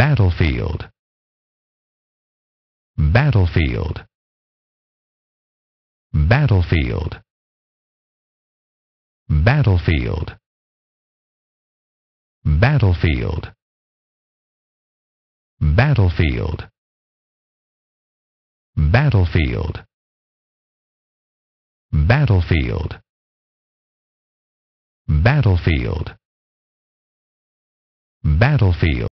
battlefield battlefield battlefield battlefield battlefield battlefield battlefield battlefield battlefield battlefield